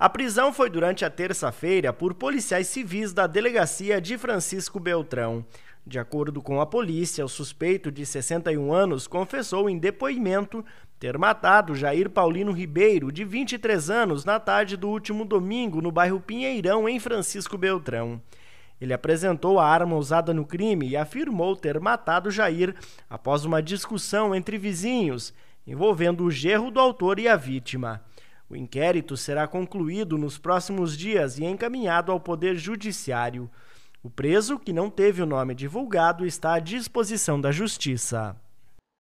A prisão foi durante a terça-feira por policiais civis da delegacia de Francisco Beltrão. De acordo com a polícia, o suspeito de 61 anos confessou em depoimento ter matado Jair Paulino Ribeiro, de 23 anos, na tarde do último domingo no bairro Pinheirão, em Francisco Beltrão. Ele apresentou a arma usada no crime e afirmou ter matado Jair após uma discussão entre vizinhos envolvendo o gerro do autor e a vítima. O inquérito será concluído nos próximos dias e encaminhado ao Poder Judiciário. O preso, que não teve o nome divulgado, está à disposição da Justiça.